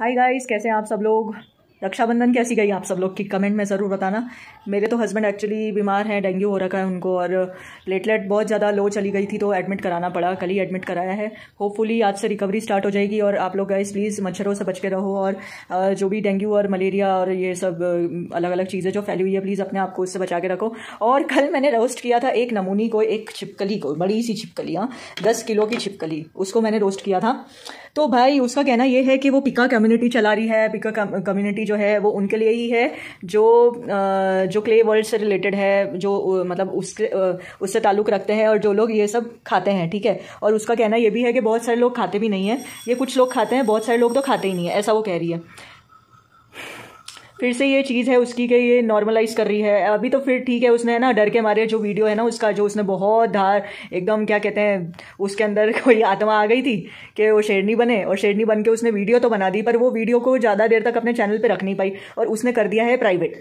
hi guys कैसे हैं आप सब लोग रक्षाबंधन कैसी गई आप सब लोग की कमेंट में ज़रूर बताना मेरे तो हस्बैंड एक्चुअली बीमार हैं डेंगू हो रखा है उनको और प्लेटलेट बहुत ज़्यादा लो चली गई थी तो एडमिट कराना पड़ा कल ही एडमिट कराया है होपफुली आज से रिकवरी स्टार्ट हो जाएगी और आप लोग गाइस प्लीज़ मच्छरों से बच के रहो और जो भी डेंगू और मलेरिया और ये सब अलग अलग चीज़ें जो फैली हुई है प्लीज़ अपने आप को उससे बचा के रखो और कल मैंने रोस्ट किया था एक नमूनी को एक छिपकली को बड़ी सी छिपकली हाँ दस किलो की छिपकली उसको मैंने रोस्ट किया था तो भाई उसका कहना यह है कि वो पिका कम्युनिटी चला रही है पिका कम्युनिटी जो है वो उनके लिए ही है जो जो क्ले वर्ल्ड से रिलेटेड है जो मतलब उसके उससे ताल्लुक़ रखते हैं और जो लोग ये सब खाते हैं ठीक है और उसका कहना यह भी है कि बहुत सारे लोग खाते भी नहीं है ये कुछ लोग खाते हैं बहुत सारे लोग तो खाते ही नहीं है ऐसा वो कह रही है फिर से ये चीज़ है उसकी कि ये नॉर्मलाइज कर रही है अभी तो फिर ठीक है उसने ना डर के मारे जो वीडियो है ना उसका जो उसने बहुत धार एकदम क्या कहते हैं उसके अंदर कोई आत्मा आ गई थी कि वो शेरनी बने और शेरनी बन के उसने वीडियो तो बना दी पर वो वीडियो को ज़्यादा देर तक अपने चैनल पर रख नहीं पाई और उसने कर दिया है प्राइवेट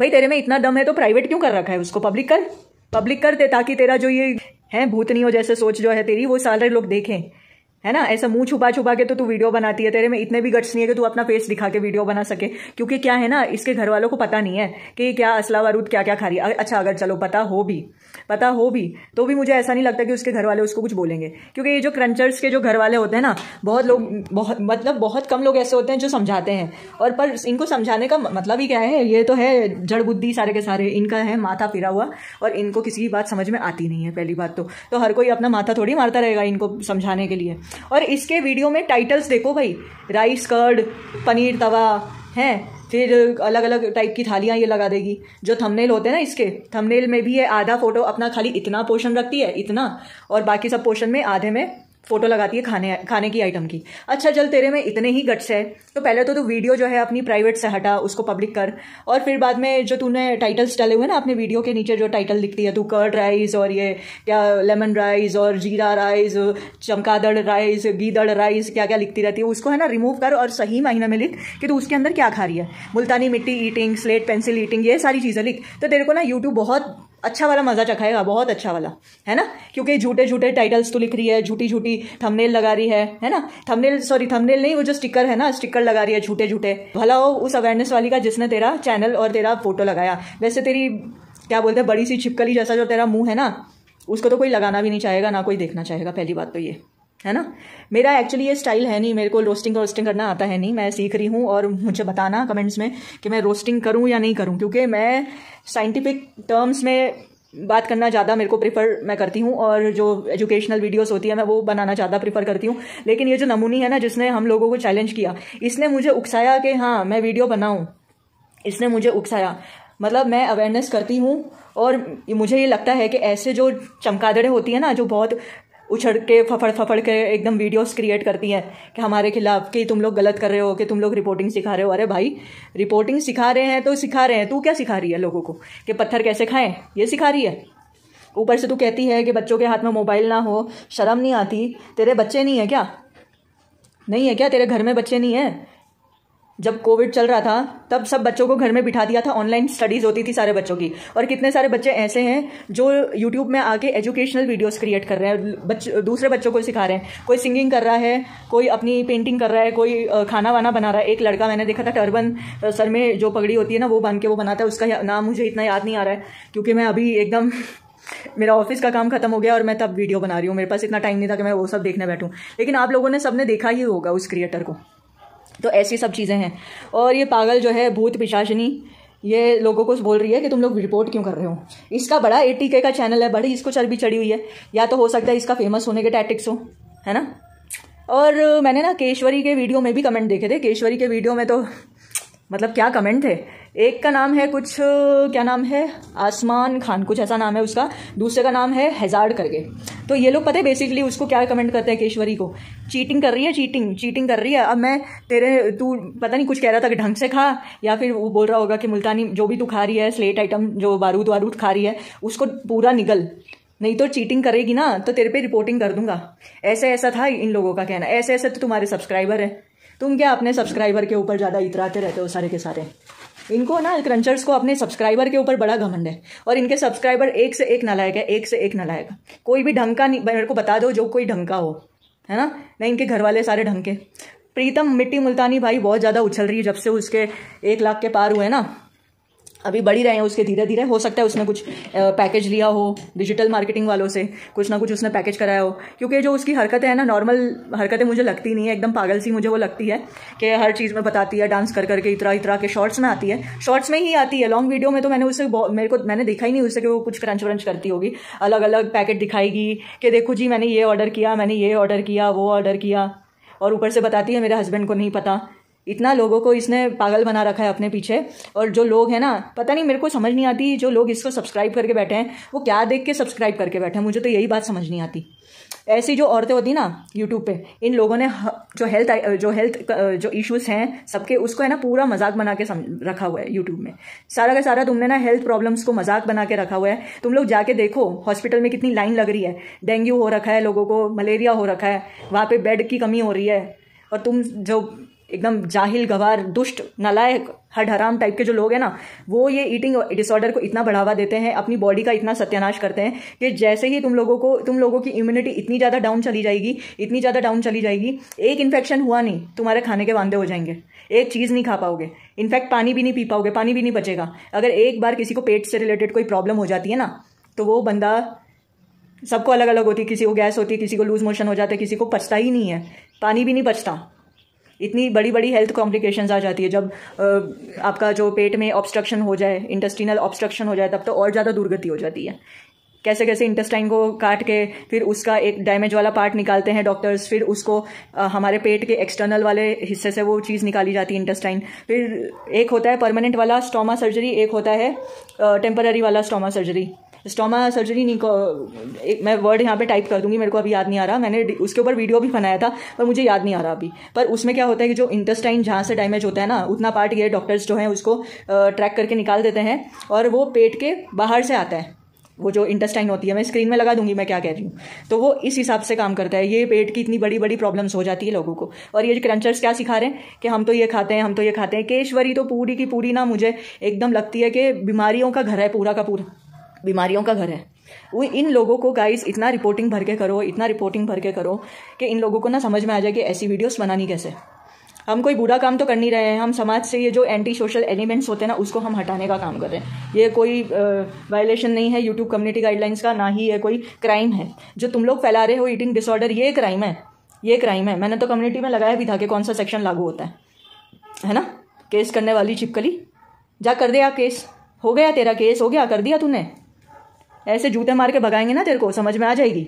भाई तेरे में इतना दम है तो प्राइवेट क्यों कर रखा है उसको पब्लिक कर पब्लिक कर दे ताकि तेरा जो ये है हो जैसे सोच जो है तेरी वो सारे लोग देखें है ना ऐसा मुंह छुपा छुपा के तो तू वीडियो बनाती है तेरे में इतने भी गट्स नहीं है कि तू अपना फेस दिखा के वीडियो बना सके क्योंकि क्या है ना इसके घर वालों को पता नहीं है कि क्या असला वरूद क्या क्या खा रही है अच्छा अगर चलो पता हो भी पता हो भी तो भी मुझे ऐसा नहीं लगता कि उसके घर वाले उसको कुछ बोलेंगे क्योंकि ये जो क्रंचर्स के जो घर वाले होते हैं ना बहुत लोग बहुत मतलब बहुत कम लोग ऐसे होते हैं जो समझाते हैं और पर इनको समझाने का मतलब ही क्या है ये तो है जड़ बुद्धि सारे के सारे इनका है माथा फिरा हुआ और इनको किसी की बात समझ में आती नहीं है पहली बात तो, तो हर कोई अपना माथा थोड़ी मारता रहेगा इनको समझाने के लिए और इसके वीडियो में टाइटल्स देखो भाई राइस कर्ड पनीर तवा है फिर अलग अलग टाइप की थालियाँ ये लगा देगी जो थंबनेल होते हैं ना इसके थंबनेल में भी है आधा फोटो अपना खाली इतना पोर्शन रखती है इतना और बाकी सब पोर्शन में आधे में फोटो लगाती है खाने खाने की आइटम की अच्छा चल तेरे में इतने ही गट्स है तो पहले तो तू वीडियो जो है अपनी प्राइवेट से हटा उसको पब्लिक कर और फिर बाद में जो तूने टाइटल्स डाले हुए ना अपने वीडियो के नीचे जो टाइटल लिखती है तू कर्ड राइस और ये क्या लेमन राइस और जीरा राइस चमकादड़ राइस गीदड़ राइस क्या क्या लिखती रहती है उसको है ना रिमूव कर और सही मायने में लिख कि तू उसके अंदर क्या खा रही है मुल्तानी मिट्टी ईटिंग स्लेट पेंसिल ईटिंग ये सारी चीज़ें लिख तो तेरे को ना यूट्यूब बहुत अच्छा वाला मज़ा चखाएगा बहुत अच्छा वाला है ना क्योंकि झूठे झूठे टाइटल्स तो लिख रही है झूठी झूठी थंबनेल लगा रही है है ना थंबनेल सॉरी थंबनेल नहीं वो जो स्टिकर है ना स्टिकर लगा रही है झूठे झूठे भला हो उस अवेयरनेस वाली का जिसने तेरा चैनल और तेरा फोटो लगाया वैसे तेरी क्या बोलते हैं बड़ी सी छिपकली जैसा जो तेरा मुंह है ना उसको तो कोई लगाना भी नहीं चाहेगा ना कोई देखना चाहेगा पहली बात तो ये है ना मेरा एक्चुअली ये स्टाइल है नहीं मेरे को रोस्टिंग रोस्टिंग करना आता है नहीं मैं सीख रही हूँ और मुझे बताना कमेंट्स में कि मैं रोस्टिंग करूँ या नहीं करूँ क्योंकि मैं साइंटिफिक टर्म्स में बात करना ज़्यादा मेरे को प्रेफर मैं करती हूँ और जो एजुकेशनल वीडियोस होती है मैं वो बनाना ज़्यादा प्रेफर करती हूँ लेकिन ये जो नमूनी है ना जिसने हम लोगों को चैलेंज किया इसने मुझे उकसाया कि हाँ मैं वीडियो बनाऊँ इसने मुझे उकसाया मतलब मैं अवेयरनेस करती हूँ और मुझे ये लगता है कि ऐसे जो चमकादड़े होती है ना जो बहुत उछड़ के फफड़ फफड़ के एकदम वीडियोस क्रिएट करती हैं कि हमारे खिलाफ कि तुम लोग गलत कर रहे हो कि तुम लोग रिपोर्टिंग सिखा रहे हो अरे भाई रिपोर्टिंग सिखा रहे हैं तो सिखा रहे हैं तू क्या सिखा रही है लोगों को कि पत्थर कैसे खाएं ये सिखा रही है ऊपर से तू कहती है कि बच्चों के हाथ में मोबाइल ना हो शर्म नहीं आती तेरे बच्चे नहीं है क्या नहीं है क्या तेरे घर में बच्चे नहीं हैं जब कोविड चल रहा था तब सब बच्चों को घर में बिठा दिया था ऑनलाइन स्टडीज़ होती थी सारे बच्चों की और कितने सारे बच्चे ऐसे हैं जो यूट्यूब में आके एजुकेशनल वीडियोस क्रिएट कर रहे हैं बच्चे दूसरे बच्चों को सिखा रहे हैं कोई सिंगिंग कर रहा है कोई अपनी पेंटिंग कर रहा है कोई खाना वाना बना रहा है एक लड़का मैंने देखा था टर्बन सर में जो पगड़ी होती है ना वो बांध के वो बनाता है उसका नाम मुझे इतना याद नहीं आ रहा है क्योंकि मैं अभी एकदम मेरा ऑफिस का काम खत्म हो गया और मैं तब वीडियो बना रही हूँ मेरे पास इतना टाइम नहीं था कि मैं वो सब देखने बैठूँ लेकिन आप लोगों ने सबने देखा ही होगा उस क्रिएटर को तो ऐसी सब चीज़ें हैं और ये पागल जो है भूत पिशाचनी ये लोगों को बोल रही है कि तुम लोग रिपोर्ट क्यों कर रहे हो इसका बड़ा एटी के का चैनल है बड़ी इसको चर्बी चढ़ी हुई है या तो हो सकता है इसका फेमस होने के टैटिक्स हो है ना और मैंने ना केशवरी के वीडियो में भी कमेंट देखे थे केशवरी के वीडियो में तो मतलब क्या कमेंट थे एक का नाम है कुछ क्या नाम है आसमान खान कुछ ऐसा नाम है उसका दूसरे का नाम है हेजार्ड करके तो ये लोग पता है बेसिकली उसको क्या कमेंट करते हैं केशवरी को चीटिंग कर रही है चीटिंग चीटिंग कर रही है अब मैं तेरे तू पता नहीं कुछ कह रहा था कि ढंग से खा या फिर वो बोल रहा होगा कि मुल्तानी जो भी तू खा रही है स्लेट आइटम जो बारूद वारूद खा रही है उसको पूरा निकल नहीं तो चीटिंग करेगी ना तो तेरे पे रिपोर्टिंग कर दूंगा ऐसे ऐसा था इन लोगों का कहना ऐसे ऐसे तो तुम्हारे सब्सक्राइबर है तुम क्या अपने सब्सक्राइबर के ऊपर ज़्यादा इतराते रहते हो सारे के सारे इनको ना क्रंचर्स को अपने सब्सक्राइबर के ऊपर बड़ा घमंड है और इनके सब्सक्राइबर एक से एक नलायक है एक से एक नलायक कोई भी ढंग का नहीं मेरे को बता दो जो कोई ढंग का हो है ना नहीं इनके घर वाले सारे ढंग के प्रीतम मिट्टी मुल्तानी भाई बहुत ज़्यादा उछल रही है जब से उसके एक लाख के पार हुए ना अभी बढ़ी रहे हैं उसके धीरे धीरे हो सकता है उसने कुछ पैकेज लिया हो डिजिटल मार्केटिंग वालों से कुछ ना कुछ उसने पैकेज कराया हो क्योंकि जो उसकी हरकतें हैं ना नॉर्मल हरकतें मुझे लगती नहीं है एकदम पागल सी मुझे वो लगती है कि हर चीज़ में बताती है डांस कर करके इतरा इतरा के शॉर्ट्स में आती है शॉर्ट्स में ही आती है लॉन्ग वीडियो में तो मैंने उसे मेरे को मैंने देखा ही नहीं उससे कि वो कुछ क्रंच व्रंच करती होगी अलग अलग पैकेट दिखाएगी कि देखो जी मैंने ये ऑर्डर किया मैंने ये ऑर्डर किया वो ऑर्डर किया और ऊपर से बताती है मेरे हस्बैंड को नहीं पता इतना लोगों को इसने पागल बना रखा है अपने पीछे और जो लोग हैं ना पता नहीं मेरे को समझ नहीं आती जो लोग इसको सब्सक्राइब करके बैठे हैं वो क्या देख के सब्सक्राइब करके बैठे हैं मुझे तो यही बात समझ नहीं आती ऐसी जो औरतें होती ना यूट्यूब पे इन लोगों ने जो हेल्थ जो हेल्थ जो इश्यूज हैं सबके उसको है ना पूरा मजाक बना के रखा हुआ है यूट्यूब में सारा का सारा तुमने ना हेल्थ प्रॉब्लम्स को मजाक बना के रखा हुआ है तुम लोग जाके देखो हॉस्पिटल में कितनी लाइन लग रही है डेंगू हो रखा है लोगों को मलेरिया हो रखा है वहाँ पे बेड की कमी हो रही है और तुम जो एकदम जाहिल गवार दुष्ट नलायक हड हराम टाइप के जो लोग हैं ना वो ये ईटिंग डिसऑर्डर को इतना बढ़ावा देते हैं अपनी बॉडी का इतना सत्यानाश करते हैं कि जैसे ही तुम लोगों को तुम लोगों की इम्यूनिटी इतनी ज़्यादा डाउन चली जाएगी इतनी ज़्यादा डाउन चली जाएगी एक इन्फेक्शन हुआ नहीं तुम्हारे खाने के वांदे हो जाएंगे एक चीज़ नहीं खा पाओगे इनफैक्ट पानी भी नहीं पी पाओगे पानी भी नहीं बचेगा अगर एक बार किसी को पेट से रिलेटेड कोई प्रॉब्लम हो जाती है ना तो वो बंदा सबको अलग अलग होती किसी को गैस होती किसी को लूज मोशन हो जाता है किसी को पचता ही नहीं है पानी भी नहीं पचता इतनी बड़ी बड़ी हेल्थ कॉम्प्लिकेशन आ जाती है जब आपका जो पेट में ऑब्स्ट्रक्शन हो जाए इंटेस्टिनल ऑब्स्ट्रक्शन हो जाए तब तो और ज़्यादा दुर्गति हो जाती है कैसे कैसे इंटेस्टाइन को काट के फिर उसका एक डैमेज वाला पार्ट निकालते हैं डॉक्टर्स फिर उसको आ, हमारे पेट के एक्सटर्नल वाले हिस्से से वो चीज़ निकाली जाती है इंटेस्टाइन फिर एक होता है परमानेंट वाला स्टोमा सर्जरी एक होता है टेम्पररी वाला स्टोमा सर्जरी स्टोमा सर्जरी नहीं को मैं वर्ड यहाँ पे टाइप कर दूंगी मेरे को अभी याद नहीं आ रहा मैंने उसके ऊपर वीडियो भी बनाया था पर मुझे याद नहीं आ रहा अभी पर उसमें क्या होता है कि जो इंटेस्टाइन जहाँ से डैमेज होता है ना उतना पार्ट ये डॉक्टर्स जो हैं उसको ट्रैक करके निकाल देते हैं और वो पेट के बाहर से आता है वो जो इंटेस्टाइन होती है मैं स्क्रीन में लगा दूंगी मैं क्या कह रही हूँ तो वो इस हिसाब से काम करता है ये पेट की इतनी बड़ी बड़ी प्रॉब्लम्स हो जाती है लोगों को और ये क्रंचर्स क्या सिखा रहे हैं कि हम तो ये खाते हैं हम तो ये खाते हैं केशवरी तो पूरी की पूरी ना मुझे एकदम लगती है कि बीमारियों का घर है पूरा का पूरा बीमारियों का घर है वो इन लोगों को गाइस इतना रिपोर्टिंग भर के करो इतना रिपोर्टिंग भर के करो कि इन लोगों को ना समझ में आ जाए कि ऐसी वीडियोस बनानी कैसे हम कोई बुरा काम तो कर नहीं रहे हैं हम समाज से ये जो एंटी सोशल एलिमेंट्स होते हैं ना उसको हम हटाने का काम कर रहे हैं ये कोई वायलेशन नहीं है यूट्यूब कम्युनिटी गाइडलाइंस का ना ही ये कोई क्राइम है जो तुम लोग फैला रहे हो ईटिंग डिसऑर्डर ये क्राइम है ये क्राइम है मैंने तो कम्युनिटी में लगाया भी था कि कौन सा सेक्शन लागू होता है है ना केस करने वाली चिपकली जा कर दे केस हो गया तेरा केस हो गया कर दिया तूने ऐसे जूते मार के भगाएंगे ना तेरे को समझ में आ जाएगी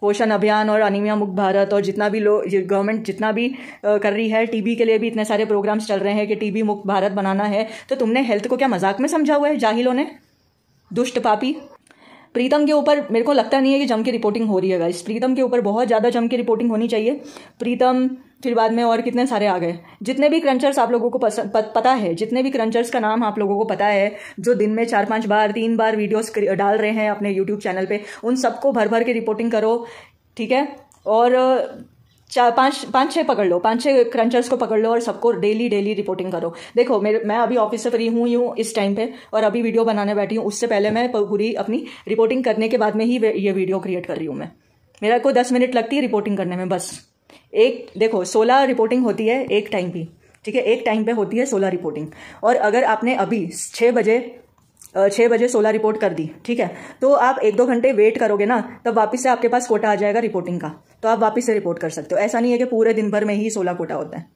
पोषण अभियान और अनिमिया मुक्त भारत और जितना भी लोग गवर्नमेंट जितना भी कर रही है टीबी के लिए भी इतने सारे प्रोग्राम्स चल रहे हैं कि टीबी मुक्त भारत बनाना है तो तुमने हेल्थ को क्या मजाक में समझा हुआ है जाहिलों ने दुष्ट पापी प्रीतम के ऊपर मेरे को लगता नहीं है कि जम के रिपोर्टिंग हो रही है गाइस प्रीतम के ऊपर बहुत ज़्यादा जम के रिपोर्टिंग होनी चाहिए प्रीतम फिर बाद में और कितने सारे आ गए जितने भी क्रंचर्स आप लोगों को पसंद पता है जितने भी क्रंचर्स का नाम आप लोगों को पता है जो दिन में चार पांच बार तीन बार वीडियोस डाल रहे हैं अपने यूट्यूब चैनल पे उन सबको भर भर के रिपोर्टिंग करो ठीक है और चार पाँच पाँच छः पकड़ लो पाँच छः क्रंचर्स को पकड़ लो और सबको डेली डेली रिपोर्टिंग करो देखो मेरे मैं अभी ऑफिस से फ्री हूँ हूँ इस टाइम पे और अभी वीडियो बनाने बैठी हूँ उससे पहले मैं पूरी अपनी रिपोर्टिंग करने के बाद में ही ये वीडियो क्रिएट कर रही हूँ मैं मेरा को दस मिनट लगती है रिपोर्टिंग करने में बस एक देखो सोलह रिपोर्टिंग होती है एक टाइम भी ठीक है एक टाइम पे होती है सोलह रिपोर्टिंग और अगर आपने अभी छः बजे छः बजे सोलह रिपोर्ट कर दी ठीक है तो आप एक दो घंटे वेट करोगे ना तब वापस से आपके पास कोटा आ जाएगा रिपोर्टिंग का तो आप वापस से रिपोर्ट कर सकते हो ऐसा नहीं है कि पूरे दिन भर में ही सोलह कोटा होता है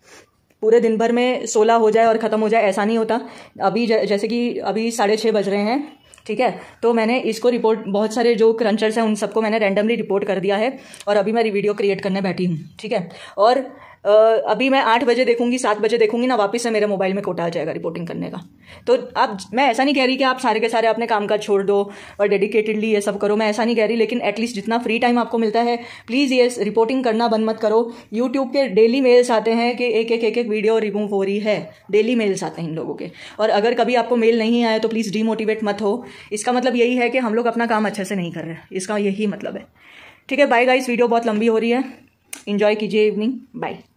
पूरे दिन भर में सोलह हो जाए और ख़त्म हो जाए ऐसा नहीं होता अभी जैसे कि अभी साढ़े छः बज रहे हैं ठीक है तो मैंने इसको रिपोर्ट बहुत सारे जो क्रंचर्स हैं उन सबको मैंने रैंडमली रिपोर्ट कर दिया है और अभी मैं वीडियो क्रिएट करने बैठी हूँ ठीक है और अभी मैं आठ बजे देखूंगी सात बजे देखूंगी ना वापस से मेरे मोबाइल में कोटा आ जाएगा रिपोर्टिंग करने का तो आप मैं ऐसा नहीं कह रही कि आप सारे के सारे अपने काम का छोड़ दो और डेडिकेटेडली ये सब करो मैं ऐसा नहीं कह रही लेकिन एटलीस्ट जितना फ्री टाइम आपको मिलता है प्लीज़ ये रिपोर्टिंग करना बंद मत करो यूट्यूब के डेली मेल्स आते हैं कि एक एक एक एक वीडियो रिमूव हो रही है डेली मेल्स आते हैं इन लोगों के और अगर कभी आपको मेल नहीं आया तो प्लीज़ डीमोटिवेट मत हो इसका मतलब यही है कि हम लोग अपना काम अच्छे से नहीं कर रहे इसका यही मतलब है ठीक है बाय गाइस वीडियो बहुत लंबी हो रही है इन्जॉय कीजिए इवनिंग बाय